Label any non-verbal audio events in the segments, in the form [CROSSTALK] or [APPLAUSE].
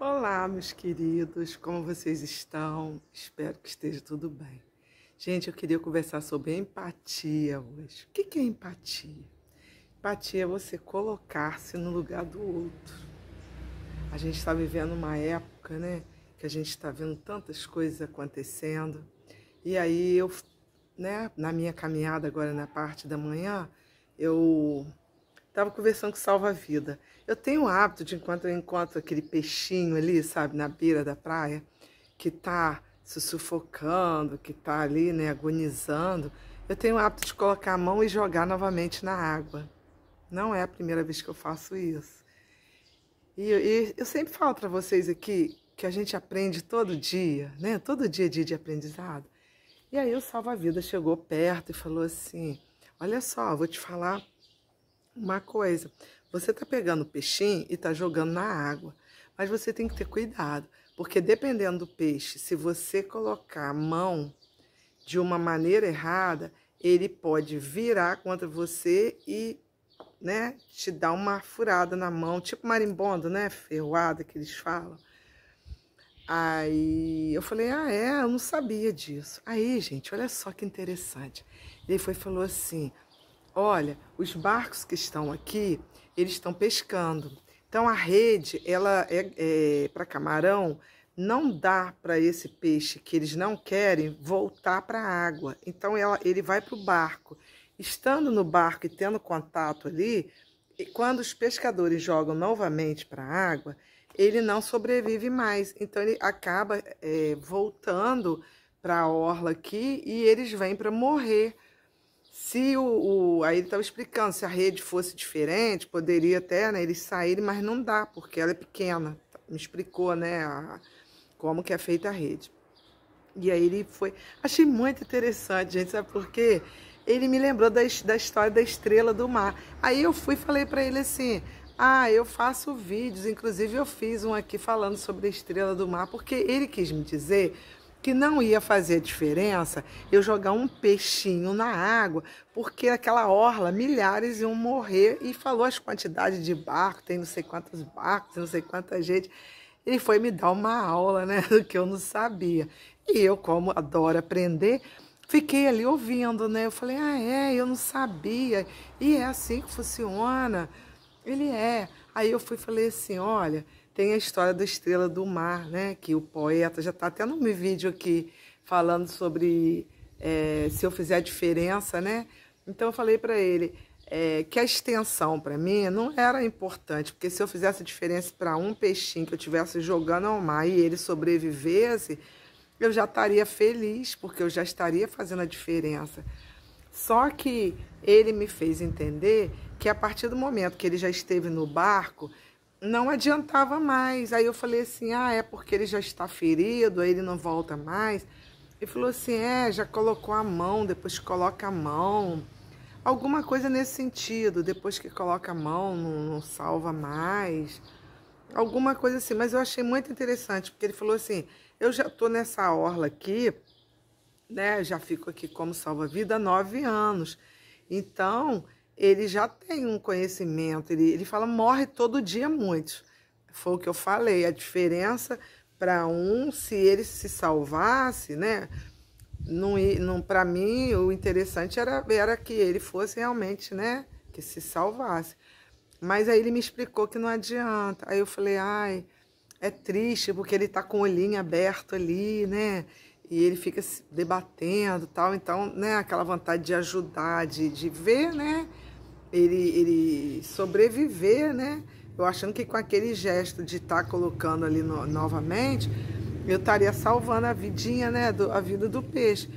Olá, meus queridos, como vocês estão? Espero que esteja tudo bem. Gente, eu queria conversar sobre empatia hoje. O que é empatia? Empatia é você colocar-se no lugar do outro. A gente está vivendo uma época, né, que a gente está vendo tantas coisas acontecendo. E aí eu, né, na minha caminhada agora na parte da manhã, eu Estava conversando com salva-vida. Eu tenho o hábito de, enquanto eu encontro aquele peixinho ali, sabe, na beira da praia, que está se sufocando, que está ali, né, agonizando, eu tenho o hábito de colocar a mão e jogar novamente na água. Não é a primeira vez que eu faço isso. E, e eu sempre falo para vocês aqui que a gente aprende todo dia, né? Todo dia é dia de aprendizado. E aí o salva-vida chegou perto e falou assim: Olha só, vou te falar uma coisa. Você tá pegando peixinho e tá jogando na água, mas você tem que ter cuidado, porque dependendo do peixe, se você colocar a mão de uma maneira errada, ele pode virar contra você e, né, te dar uma furada na mão, tipo marimbondo, né, ferroada que eles falam. Aí eu falei, ah, é, eu não sabia disso. Aí, gente, olha só que interessante. Ele foi falou assim, olha, os barcos que estão aqui, eles estão pescando. Então a rede, ela é, é para camarão, não dá para esse peixe que eles não querem voltar para a água. Então ela, ele vai para o barco. Estando no barco e tendo contato ali, e quando os pescadores jogam novamente para a água, ele não sobrevive mais. Então ele acaba é, voltando para a orla aqui e eles vêm para morrer. Se o, o aí ele estava explicando, se a rede fosse diferente, poderia até né, eles saírem, mas não dá, porque ela é pequena. Me explicou, né, a, como que é feita a rede. E aí ele foi. Achei muito interessante, gente, sabe por quê? Ele me lembrou da, da história da estrela do mar. Aí eu fui e falei para ele assim: ah, eu faço vídeos, inclusive eu fiz um aqui falando sobre a estrela do mar, porque ele quis me dizer que não ia fazer diferença eu jogar um peixinho na água, porque aquela orla, milhares iam morrer, e falou as quantidades de barco, tem não sei quantos barcos, não sei quanta gente. Ele foi me dar uma aula, né, [LAUGHS] do que eu não sabia. E eu, como adoro aprender, fiquei ali ouvindo, né? Eu falei, ah, é, eu não sabia. E é assim que funciona. Ele é. Aí eu fui falei assim, olha, tem a história da estrela do mar, né? Que o poeta já está até no meu vídeo aqui falando sobre é, se eu fizer a diferença, né? Então eu falei para ele é, que a extensão para mim não era importante, porque se eu fizesse a diferença para um peixinho que eu estivesse jogando ao mar e ele sobrevivesse, eu já estaria feliz, porque eu já estaria fazendo a diferença. Só que ele me fez entender que a partir do momento que ele já esteve no barco, não adiantava mais. Aí eu falei assim: ah, é porque ele já está ferido, aí ele não volta mais. Ele falou assim: é, já colocou a mão, depois coloca a mão. Alguma coisa nesse sentido, depois que coloca a mão, não, não salva mais. Alguma coisa assim, mas eu achei muito interessante, porque ele falou assim: eu já estou nessa orla aqui, né? Já fico aqui como salva-vida há nove anos. Então, ele já tem um conhecimento, ele, ele fala, morre todo dia muitos. Foi o que eu falei, a diferença para um, se ele se salvasse, né? Não, não, para mim, o interessante era, era que ele fosse realmente, né? Que se salvasse. Mas aí ele me explicou que não adianta. Aí eu falei, ai, é triste, porque ele tá com o olhinho aberto ali, né? e ele fica se debatendo tal então né aquela vontade de ajudar de, de ver né ele, ele sobreviver, né? Eu achando que com aquele gesto de estar tá colocando ali no, novamente, eu estaria salvando a vidinha, né? Do, a vida do peixe.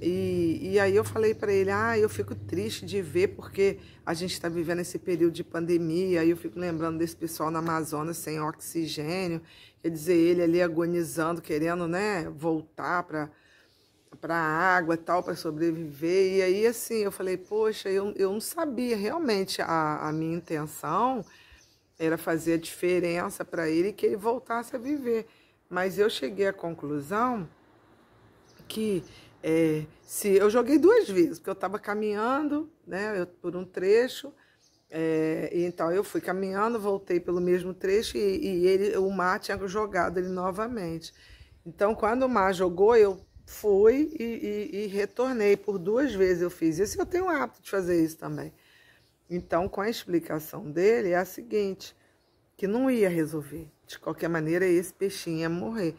E, e aí eu falei para ele, ah, eu fico triste de ver porque a gente está vivendo esse período de pandemia, aí eu fico lembrando desse pessoal na Amazônia sem oxigênio, quer dizer, ele ali agonizando, querendo, né, voltar para para água e tal, para sobreviver. E aí, assim, eu falei, poxa, eu, eu não sabia realmente. A, a minha intenção era fazer a diferença para ele e que ele voltasse a viver. Mas eu cheguei à conclusão que é, se eu joguei duas vezes, porque eu estava caminhando né, eu, por um trecho. É, então eu fui caminhando, voltei pelo mesmo trecho e, e ele, o mar tinha jogado ele novamente. Então, quando o mar jogou, eu fui e, e, e, retornei por duas vezes eu fiz isso. Eu tenho o hábito de fazer isso também. Então, com a explicação dele, é a seguinte: que não ia resolver. De qualquer maneira, esse peixinho ia morrer.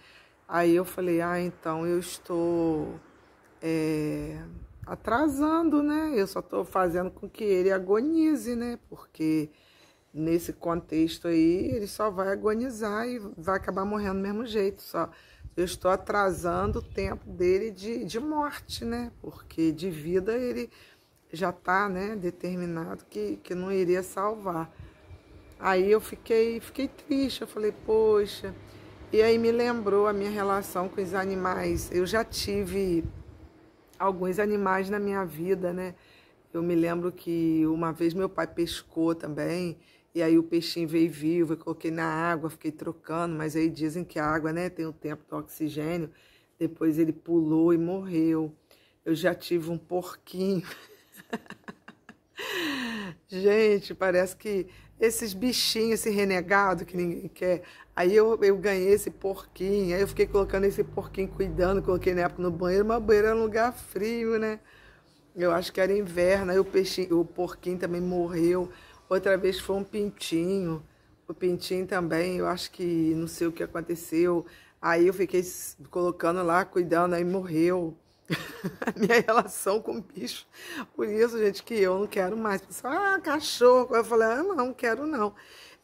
Aí eu falei: ah, então eu estou é, atrasando, né? Eu só estou fazendo com que ele agonize, né? Porque nesse contexto aí, ele só vai agonizar e vai acabar morrendo do mesmo jeito. Só eu estou atrasando o tempo dele de, de morte, né? Porque de vida ele já está né, determinado que, que não iria salvar. Aí eu fiquei, fiquei triste, eu falei, poxa. E aí me lembrou a minha relação com os animais. Eu já tive alguns animais na minha vida, né? Eu me lembro que uma vez meu pai pescou também e aí o peixinho veio vivo, eu coloquei na água, fiquei trocando, mas aí dizem que a água, né, tem o tempo do oxigênio. Depois ele pulou e morreu. Eu já tive um porquinho. [LAUGHS] Gente, parece que esses bichinhos, esse renegado que ninguém quer. Aí eu, eu ganhei esse porquinho, aí eu fiquei colocando esse porquinho cuidando, coloquei na época no banheiro, mas o banheiro era um lugar frio, né? Eu acho que era inverno, aí o peixinho, o porquinho também morreu. Outra vez foi um pintinho. O pintinho também, eu acho que não sei o que aconteceu. Aí eu fiquei colocando lá, cuidando, aí morreu. [LAUGHS] minha relação com bicho. Por isso, gente, que eu não quero mais. Pessoal, ah, cachorro. Eu falei, ah, não, não quero não.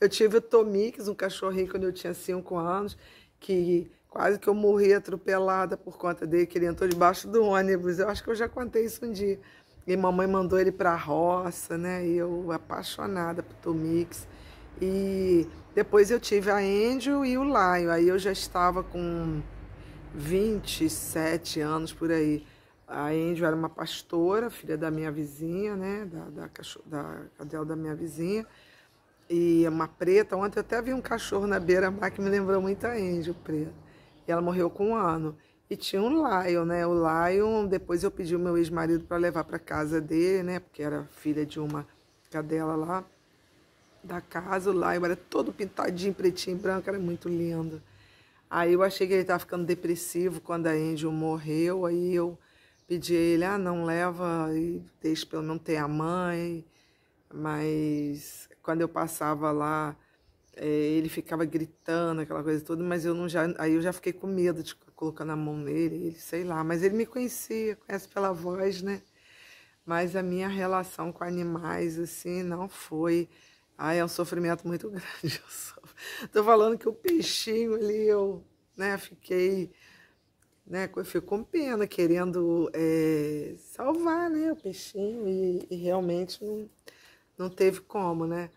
Eu tive o Tomix, um cachorrinho, quando eu tinha cinco anos, que quase que eu morri atropelada por conta dele, que ele entrou debaixo do ônibus. Eu acho que eu já contei isso um dia. E mamãe mandou ele para a roça, né? eu apaixonada por Tomix. E depois eu tive a Angel e o Laio. Aí eu já estava com 27 anos por aí. A Angel era uma pastora, filha da minha vizinha, né? Da, da, da cadela da minha vizinha. E é uma preta. Ontem eu até vi um cachorro na beira-mar que me lembrou muito a Angel preta. E ela morreu com um ano. E tinha um Lion, né? O Lion, depois eu pedi o meu ex-marido para levar para casa dele, né? Porque era filha de uma cadela lá da casa. O Lion era todo pintadinho, pretinho e branco, era muito lindo. Aí eu achei que ele estava ficando depressivo quando a Angel morreu. Aí eu pedi a ele: ah, não leva e deixa pelo menos ter a mãe. Mas quando eu passava lá, eh, ele ficava gritando, aquela coisa toda, mas eu não já. Aí eu já fiquei com medo de colocando a mão nele, ele, sei lá, mas ele me conhecia, conhece pela voz, né? Mas a minha relação com animais, assim, não foi. Ai, é um sofrimento muito [LAUGHS] grande. Estou falando que o peixinho ali, eu né, fiquei né? Eu fico com pena, querendo é, salvar, né, o peixinho e, e, realmente não, não teve como, né?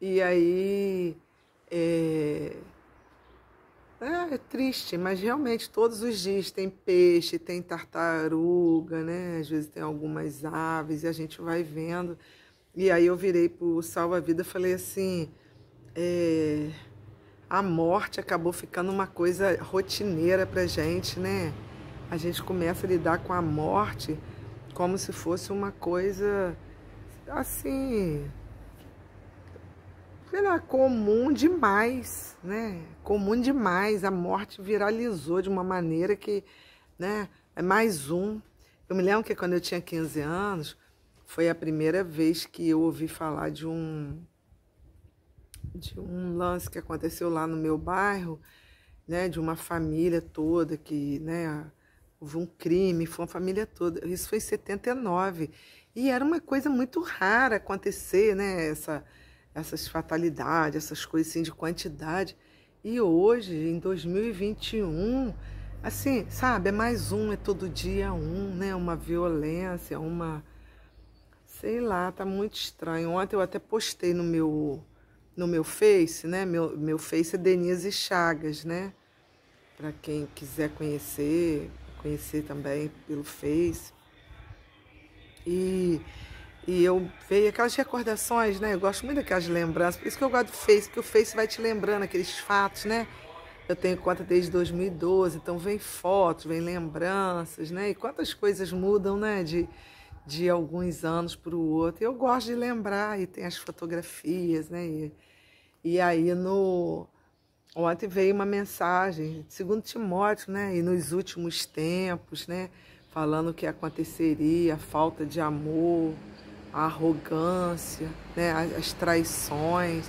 E aí é, é, é triste, mas realmente todos os dias tem peixe, tem tartaruga, né? Às vezes tem algumas aves e a gente vai vendo. E aí eu virei pro salva-vida e falei assim, é, a morte acabou ficando uma coisa rotineira pra gente, né? A gente começa a lidar com a morte como se fosse uma coisa assim pelo lá, comum demais, né? Comum demais. A morte viralizou de uma maneira que, né? É mais um. Eu me lembro que quando eu tinha 15 anos, foi a primeira vez que eu ouvi falar de um de um lance que aconteceu lá no meu bairro, né, de uma família toda que, né, houve um crime, foi uma família toda. Isso foi em 79. E era uma coisa muito rara acontecer, né, essa essas fatalidades, essas coisas assim de quantidade. E hoje, em 2021, assim, sabe, é mais um, é todo dia um, né? Uma violência, uma. Sei lá, tá muito estranho. Ontem eu até postei no meu no meu Face, né? Meu, meu Face é Denise Chagas, né? Para quem quiser conhecer, conhecer também pelo Face. E e eu veio aquelas recordações, né? Eu gosto muito daquelas lembranças. Por isso que eu gosto do Face, porque o Face vai te lembrando aqueles fatos, né? Eu tenho conta desde 2012, então vem fotos, vem lembranças, né? E quantas coisas mudam, né? De, de alguns anos para o outro. eu gosto de lembrar, e tem as fotografias, né? E, e aí no. Ontem veio uma mensagem, segundo Timóteo, né? E nos últimos tempos, né? Falando o que aconteceria, a falta de amor, a arrogância, né, as traições.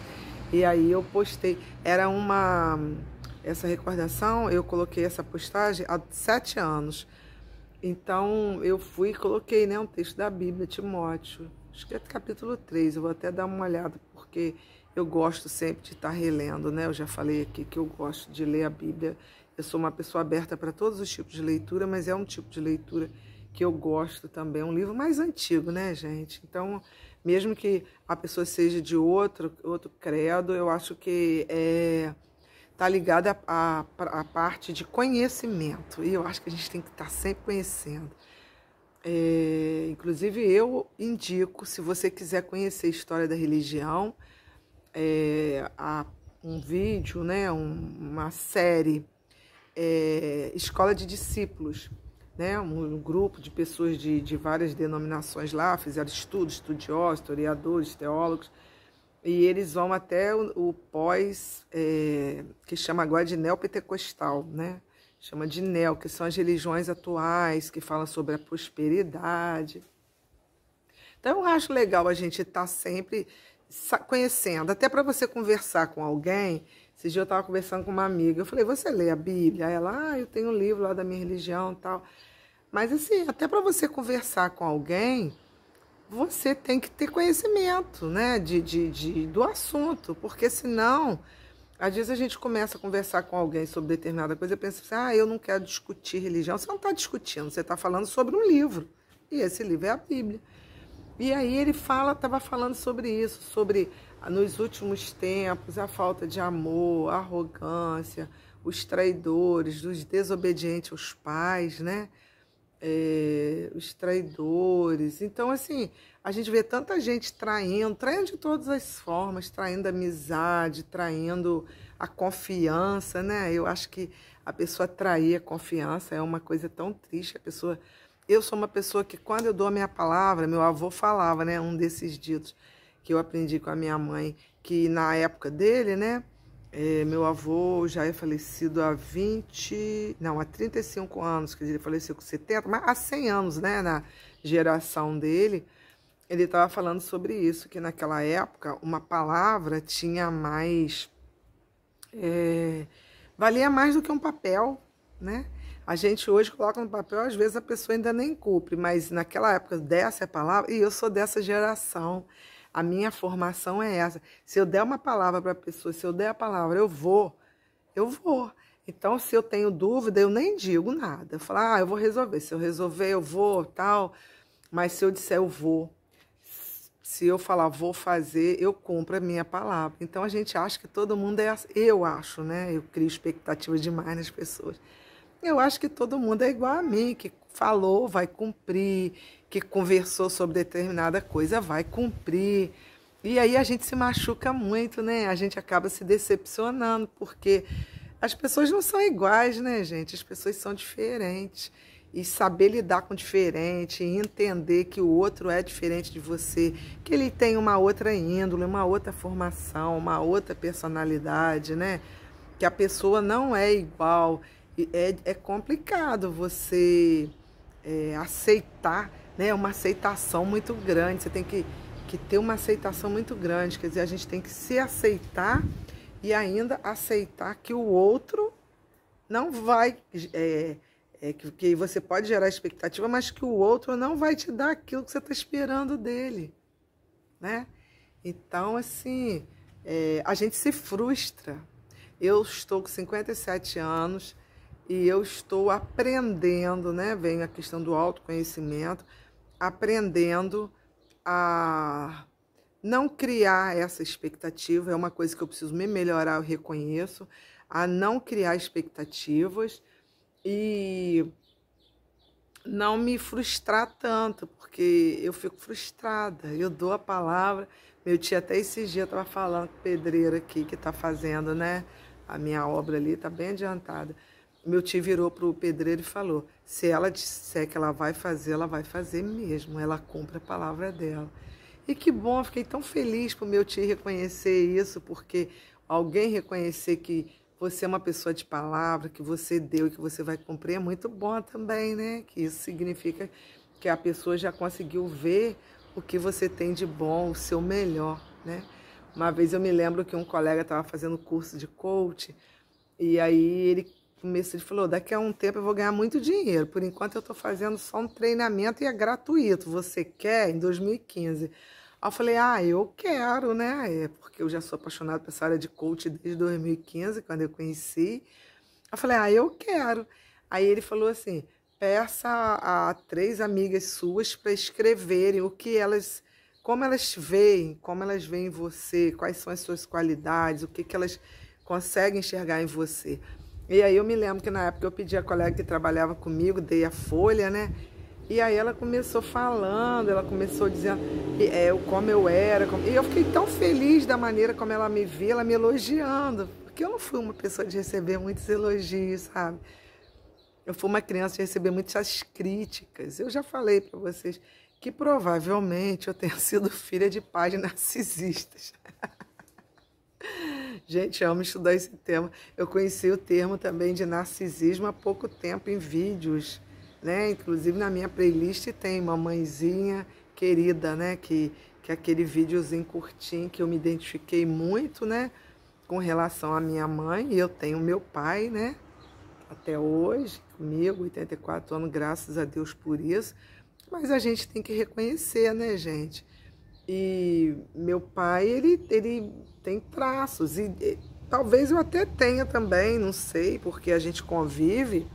E aí eu postei. Era uma. Essa recordação, eu coloquei essa postagem há sete anos. Então eu fui e coloquei né, um texto da Bíblia, Timóteo. Acho que é capítulo 3. Eu vou até dar uma olhada, porque eu gosto sempre de estar relendo, né? Eu já falei aqui que eu gosto de ler a Bíblia. Eu sou uma pessoa aberta para todos os tipos de leitura, mas é um tipo de leitura que eu gosto também. É um livro mais antigo, né, gente? Então, mesmo que a pessoa seja de outro, outro credo, eu acho que é, tá ligada à, a parte de conhecimento. E eu acho que a gente tem que estar tá sempre conhecendo. É, inclusive, eu indico, se você quiser conhecer a história da religião, é, a, um vídeo, né, um, uma série, é, Escola de Discípulos, né, um grupo de pessoas de, de várias denominações lá, fizeram estudos, estudiosos, historiadores, teólogos, e eles vão até o, o pós, é, que chama agora de neopentecostal, né? chama de neo, que são as religiões atuais, que falam sobre a prosperidade. Então, eu acho legal a gente estar tá sempre conhecendo, até para você conversar com alguém esse dia eu estava conversando com uma amiga, eu falei, você lê a Bíblia? Ela, ah, eu tenho um livro lá da minha religião tal. Mas assim, até para você conversar com alguém, você tem que ter conhecimento, né, de, de, de, do assunto, porque senão, às vezes a gente começa a conversar com alguém sobre determinada coisa e pensa assim, ah, eu não quero discutir religião. Você não está discutindo, você está falando sobre um livro. E esse livro é a Bíblia. E aí ele fala, estava falando sobre isso, sobre nos últimos tempos, a falta de amor, a arrogância, os traidores, os desobedientes aos pais, né? É, os traidores. Então, assim, a gente vê tanta gente traindo, traindo de todas as formas, traindo a amizade, traindo a confiança, né? Eu acho que a pessoa trair a confiança é uma coisa tão triste, a pessoa... Eu sou uma pessoa que, quando eu dou a minha palavra, meu avô falava, né, um desses ditos, que eu aprendi com a minha mãe, que na época dele, né, é, meu avô já é falecido há 20, não, há 35 anos, quer dizer, ele faleceu com 70, mas há 100 anos, né, na geração dele, ele estava falando sobre isso, que naquela época uma palavra tinha mais, é, valia mais do que um papel, né, a gente hoje coloca no papel, às vezes a pessoa ainda nem cumpre, mas naquela época dessa é a palavra, e eu sou dessa geração, a minha formação é essa. Se eu der uma palavra para a pessoa, se eu der a palavra, eu vou, eu vou. Então, se eu tenho dúvida, eu nem digo nada. Eu falo, ah, eu vou resolver. Se eu resolver, eu vou, tal. Mas se eu disser eu vou, se eu falar vou fazer, eu cumpro a minha palavra. Então a gente acha que todo mundo é assim. Eu acho, né? Eu crio expectativa demais nas pessoas. Eu acho que todo mundo é igual a mim, que falou, vai cumprir, que conversou sobre determinada coisa, vai cumprir. E aí a gente se machuca muito, né? A gente acaba se decepcionando, porque as pessoas não são iguais, né, gente? As pessoas são diferentes. E saber lidar com diferente, entender que o outro é diferente de você, que ele tem uma outra índole, uma outra formação, uma outra personalidade, né? Que a pessoa não é igual. É, é complicado você é, aceitar, né? Uma aceitação muito grande. Você tem que, que ter uma aceitação muito grande. Quer dizer, a gente tem que se aceitar e ainda aceitar que o outro não vai. É, é, que, que você pode gerar expectativa, mas que o outro não vai te dar aquilo que você está esperando dele. Né? Então, assim, é, a gente se frustra. Eu estou com 57 anos, e eu estou aprendendo, né? Vem a questão do autoconhecimento, aprendendo a não criar essa expectativa, é uma coisa que eu preciso me melhorar, eu reconheço, a não criar expectativas e não me frustrar tanto, porque eu fico frustrada, eu dou a palavra. Meu tio até esse dia estava falando com o pedreiro aqui que está fazendo, né? A minha obra ali está bem adiantada meu tio virou para o pedreiro e falou: se ela disser que ela vai fazer, ela vai fazer mesmo, ela cumpre a palavra dela. E que bom, fiquei tão feliz para o meu tio reconhecer isso, porque alguém reconhecer que você é uma pessoa de palavra, que você deu e que você vai cumprir, é muito bom também, né? Que isso significa que a pessoa já conseguiu ver o que você tem de bom, o seu melhor, né? Uma vez eu me lembro que um colega estava fazendo curso de coach e aí ele começo ele falou: daqui a um tempo eu vou ganhar muito dinheiro. Por enquanto eu estou fazendo só um treinamento e é gratuito. Você quer? Em 2015. Aí eu falei: ah, eu quero, né? É porque eu já sou apaixonada por essa área de coach desde 2015, quando eu conheci. Eu falei: ah, eu quero. Aí ele falou assim: peça a, três amigas suas para escreverem o que elas como elas veem, como elas veem você, quais são as suas qualidades, o que, que elas conseguem enxergar em você. E aí eu me lembro que na época eu pedi a colega que trabalhava comigo, dei a folha, né? E aí ela começou falando, ela começou dizendo é, como eu era. Como... E eu fiquei tão feliz da maneira como ela me via, ela me elogiando. Porque eu não fui uma pessoa de receber muitos elogios, sabe? Eu fui uma criança de receber muitas críticas. Eu já falei para vocês que provavelmente eu tenha [LAUGHS] sido filha de pais narcisistas. [LAUGHS] Gente, amo estudar esse tema. Eu conheci o termo também de narcisismo há pouco tempo em vídeos, né? Inclusive na minha playlist tem Mamãezinha Querida, né? Que, que é aquele videozinho curtinho que eu me identifiquei muito, né? Com relação à minha mãe e eu tenho meu pai, né? Até hoje, comigo, 84 anos, graças a Deus por isso. Mas a gente tem que reconhecer, né, gente? E meu pai, ele, ele tem traços. E, e talvez eu até tenha também, não sei, porque a gente convive.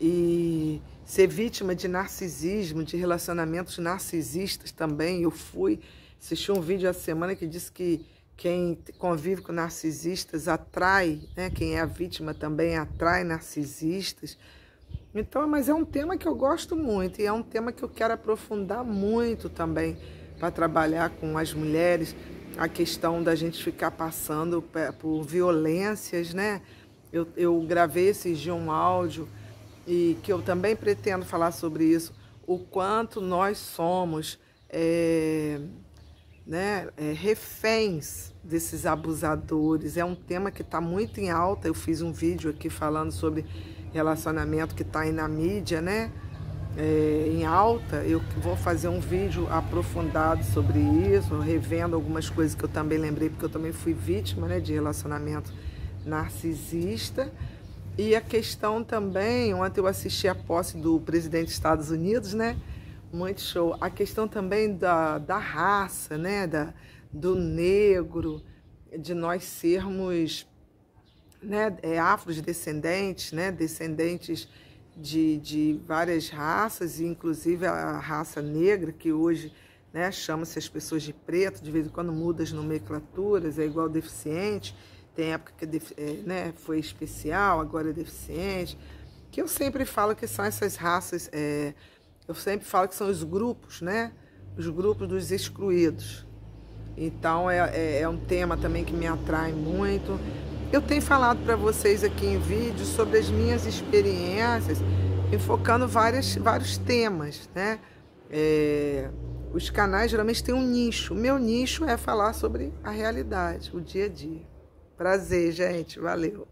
E ser vítima de narcisismo, de relacionamentos narcisistas também, eu fui. Assisti um vídeo essa semana que disse que quem convive com narcisistas atrai, né? quem é a vítima também atrai narcisistas. Então, mas é um tema que eu gosto muito e é um tema que eu quero aprofundar muito também para trabalhar com as mulheres a questão da gente ficar passando por violências, né? Eu, eu gravei esses de um áudio e que eu também pretendo falar sobre isso, o quanto nós somos é, né, é, reféns desses abusadores. É um tema que está muito em alta. Eu fiz um vídeo aqui falando sobre relacionamento que está aí na mídia, né? é, em alta. Eu vou fazer um vídeo aprofundado sobre isso, revendo algumas coisas que eu também lembrei, porque eu também fui vítima né, de relacionamento narcisista. E a questão também, ontem eu assisti a posse do presidente dos Estados Unidos, né? Muito show. A questão também da, da raça, né? Da, do negro, de nós sermos né, é, afrodescendentes, né? Descendentes de, de várias raças, inclusive a raça negra, que hoje né, chama-se as pessoas de preto, de vez em quando muda as nomenclaturas, é igual deficiente, tem época que é é, né, foi especial, agora é deficiente, que eu sempre falo que são essas raças, é, eu sempre falo que são os grupos, né, os grupos dos excluídos. Então é, é, é um tema também que me atrai muito. Eu tenho falado para vocês aqui em vídeo sobre as minhas experiências, enfocando várias, vários temas, né? É, os canais geralmente têm um nicho. O meu nicho é falar sobre a realidade, o dia a dia. Prazer, gente. Valeu.